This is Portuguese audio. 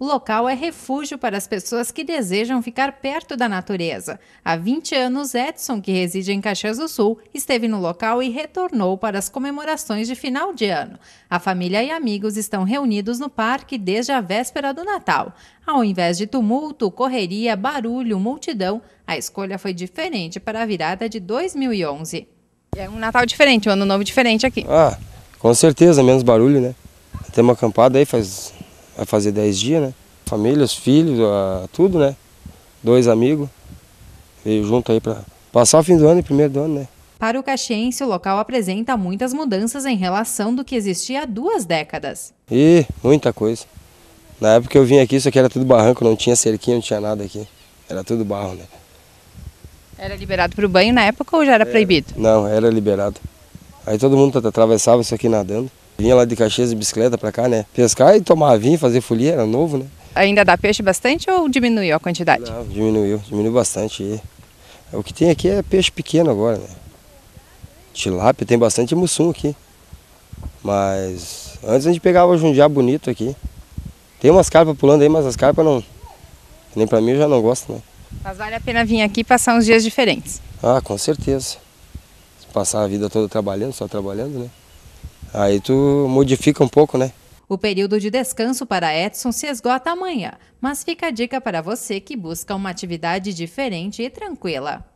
O local é refúgio para as pessoas que desejam ficar perto da natureza. Há 20 anos, Edson, que reside em Caxias do Sul, esteve no local e retornou para as comemorações de final de ano. A família e amigos estão reunidos no parque desde a véspera do Natal. Ao invés de tumulto, correria, barulho, multidão, a escolha foi diferente para a virada de 2011. É um Natal diferente, um ano novo diferente aqui. Ah, com certeza, menos barulho, né? Temos acampado aí faz vai fazer 10 dias, né? família os filhos, tudo, né? Dois amigos, veio junto aí para passar o fim do ano e primeiro do ano, né? Para o caxiense, o local apresenta muitas mudanças em relação do que existia há duas décadas. E muita coisa. Na época que eu vim aqui, isso aqui era tudo barranco, não tinha cerquinha, não tinha nada aqui. Era tudo barro, né? Era liberado para o banho na época ou já era, era proibido? Não, era liberado. Aí todo mundo atravessava isso aqui nadando. Vinha lá de Caxias de bicicleta para cá, né? Pescar e tomar vinho, fazer folia, era novo, né? Ainda dá peixe bastante ou diminuiu a quantidade? Não, diminuiu, diminuiu bastante. O que tem aqui é peixe pequeno agora, né? Tilápia, tem bastante mussum aqui. Mas antes a gente pegava jundiá bonito aqui. Tem umas carpas pulando aí, mas as carpas não. Nem para mim eu já não gosto, né? Mas vale a pena vir aqui passar uns dias diferentes. Ah, com certeza. Passar a vida toda trabalhando, só trabalhando, né? Aí tu modifica um pouco, né? O período de descanso para Edson se esgota amanhã, mas fica a dica para você que busca uma atividade diferente e tranquila.